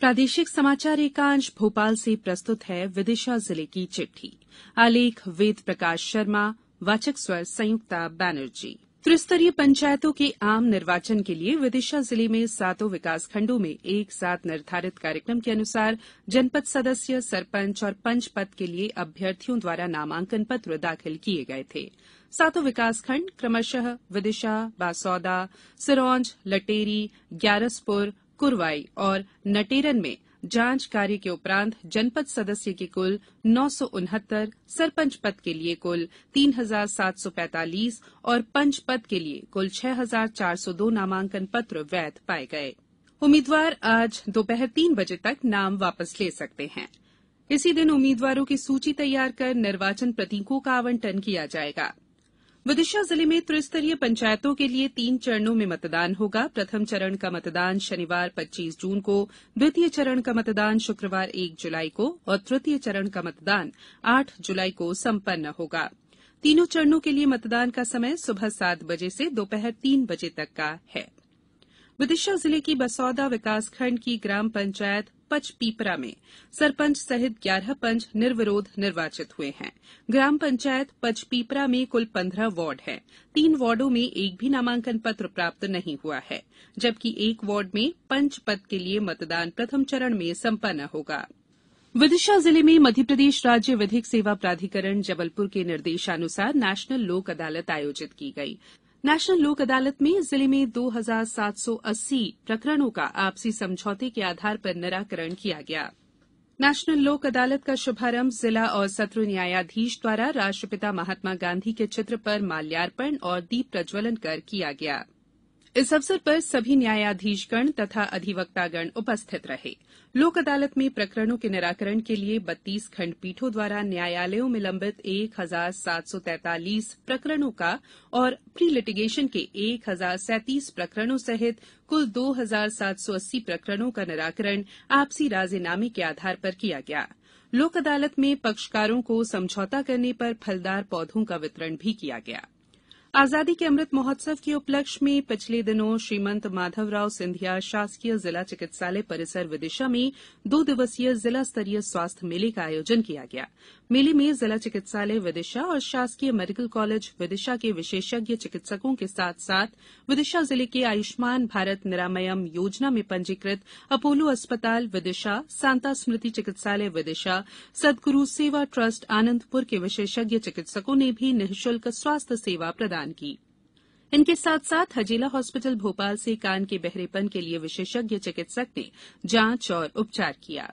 प्रादेशिक समाचार एकांश भोपाल से प्रस्तुत है विदिशा जिले की चिट्ठी आलेख वेद प्रकाश शर्मा वाचक स्वर संयुक्ता बैनर्जी त्रिस्तरीय पंचायतों के आम निर्वाचन के लिए विदिशा जिले में सातों विकासखंडों में एक साथ निर्धारित कार्यक्रम के अनुसार जनपद सदस्य सरपंच और पंच पद के लिए अभ्यर्थियों द्वारा नामांकन पत्र दाखिल किए गए थे सातों विकासखंड क्रमशः विदिशा बासौदा सिरोंज लटेरी ग्यारसपुर कुरवाई और नटेरन में जांच कार्य के उपरांत जनपद सदस्य के कुल नौ सौ उनहत्तर सरपंच पद के लिए कुल तीन हजार सात सौ पैंतालीस और पंच पद के लिए कुल छह हजार चार सौ दो नामांकन पत्र वैध पाये गये उम्मीदवार आज दोपहर तीन बजे तक नाम वापस ले सकते हैं इसी दिन उम्मीदवारों की सूची तैयार कर निर्वाचन प्रतीकों का आवंटन किया जाएगा विदिशा जिले में त्रिस्तरीय पंचायतों के लिए तीन चरणों में मतदान होगा प्रथम चरण का मतदान शनिवार पच्चीस जून को द्वितीय चरण का मतदान शुक्रवार एक जुलाई को और तृतीय चरण का मतदान आठ जुलाई को संपन्न होगा तीनों चरणों के लिए मतदान का समय सुबह सात बजे से दोपहर तीन बजे तक का है विदिशा जिले की बसौदा विकासखंड की ग्राम पंचायत पचपीपरा में सरपंच सहित ग्यारह पंच निर्विरोध निर्वाचित हुए हैं ग्राम पंचायत पचपीपरा में कुल पन्द्रह वार्ड हैं तीन वार्डो में एक भी नामांकन पत्र प्राप्त नहीं हुआ है जबकि एक वार्ड में पंच पद के लिए मतदान प्रथम चरण में संपन्न होगा विदिशा जिले में मध्यप्रदेश राज्य विधिक सेवा प्राधिकरण जबलपुर के निर्देशानुसार नेशनल लोक अदालत आयोजित की गयी नेशनल लोक अदालत में जिले में दो हजार सात सौ अस्सी प्रकरणों का आपसी समझौते के आधार पर निराकरण किया गया नेशनल लोक अदालत का शुभारंभ जिला और सत्र न्यायाधीश द्वारा राष्ट्रपिता महात्मा गांधी के चित्र पर माल्यार्पण और दीप प्रज्वलन कर किया गया इस अवसर पर सभी न्यायाधीशगण तथा अधिवक्तागण उपस्थित रहे लोक अदालत में प्रकरणों के निराकरण के लिए बत्तीस खंडपीठों द्वारा न्यायालयों में लंबित एक हजार सात सौ तैंतालीस प्रकरणों का और प्री लिटिगेशन के एक हजार सैंतीस प्रकरणों सहित कुल दो हजार सात सौ अस्सी प्रकरणों का निराकरण आपसी राजीनामे के आधार पर किया गया लोक अदालत में पक्षकारों को समझौता करने पर फलदार पौधों का वितरण भी किया गया आजादी के अमृत महोत्सव के उपलक्ष्य में पिछले दिनों श्रीमंत माधवराव सिंधिया शासकीय जिला चिकित्सालय परिसर विदिशा में दो दिवसीय जिला स्तरीय स्वास्थ्य मेले का आयोजन किया गया मेले में जिला चिकित्सालय विदिशा और शासकीय मेडिकल कॉलेज विदिशा के विशेषज्ञ चिकित्सकों के साथ साथ विदिशा जिले के आयुष्मान भारत निरामयम योजना में पंजीकृत अपोलो अस्पताल विदिशा सांता स्मृति चिकित्सालय विदिशा सदगुरू सेवा ट्रस्ट आनंदपुर के विशेषज्ञ चिकित्सकों ने भी निःशुल्क स्वास्थ्य सेवा प्रदान प्रदान की इनके साथ साथ हजेला हॉस्पिटल भोपाल से कान के बहरेपन के लिए विशेषज्ञ चिकित्सक ने जांच और उपचार किया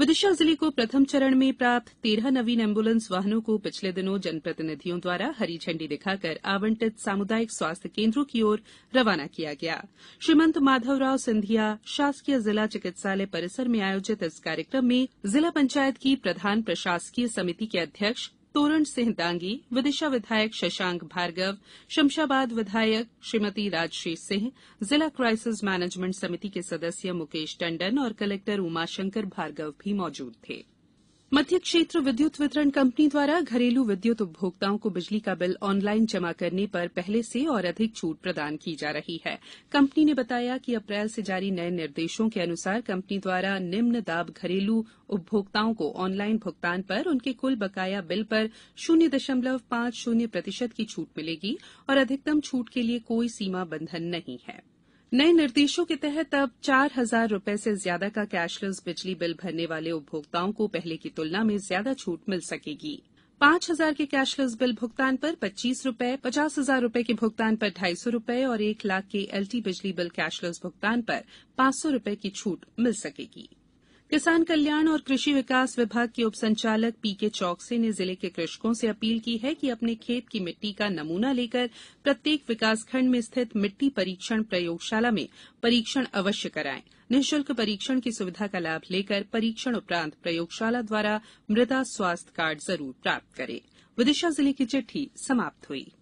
विदिशा जिले को प्रथम चरण में प्राप्त तेरह नवीन एम्बुलेंस वाहनों को पिछले दिनों जनप्रतिनिधियों द्वारा हरी झंडी दिखाकर आवंटित सामुदायिक स्वास्थ्य केन्द्रों की ओर रवाना किया गया श्रीमंत माधवराव सिंधिया शासकीय जिला चिकित्सालय परिसर में आयोजित इस कार्यक्रम में जिला पंचायत की प्रधान प्रशासकीय समिति के अध्यक्ष तोरण सिंह दांगी विदिशा विधायक शशांक भार्गव शमशाबाद विधायक श्रीमती राजश्री सिंह जिला क्राइसिस मैनेजमेंट समिति के सदस्य मुकेश टंडन और कलेक्टर उमाशंकर भार्गव भी मौजूद थे मध्य क्षेत्र विद्युत वितरण कंपनी द्वारा घरेलू विद्युत उपभोक्ताओं को बिजली का बिल ऑनलाइन जमा करने पर पहले से और अधिक छूट प्रदान की जा रही है कंपनी ने बताया कि अप्रैल से जारी नए निर्देशों के अनुसार कंपनी द्वारा निम्न दाब घरेलू उपभोक्ताओं को ऑनलाइन भुगतान पर उनके कुल बकाया बिल पर शून्य दशमलव पांच शून्य प्रतिशत की छूट मिलेगी और अधिकतम छूट के लिए कोई सीमा बंधन नहीं है नए निर्देशों के तहत अब चार हजार रूपये से ज्यादा का कैशलेस बिजली बिल भरने वाले उपभोक्ताओं को पहले की तुलना में ज्यादा छूट मिल सकेगी पांच हजार के कैशलेस बिल भुगतान पर पच्चीस रूपये पचास हजार रूपये के भुगतान पर ढाई सौ रूपये और एक लाख के एलटी बिजली बिल कैशलेस भुगतान पर पांच सौ रूपये की छूट मिल सकेगी किसान कल्याण और कृषि विकास विभाग के उपसंचालक पीके चौकसे ने जिले के कृषकों से अपील की है कि अपने खेत की मिट्टी का नमूना लेकर प्रत्येक विकासखंड में स्थित मिट्टी परीक्षण प्रयोगशाला में परीक्षण अवश्य कराएं निःशुल्क परीक्षण की सुविधा का लाभ लेकर परीक्षण उपरांत प्रयोगशाला द्वारा मृदा स्वास्थ्य कार्ड जरूर प्राप्त करें विदिशा जिले की चिट्ठी समाप्त हुई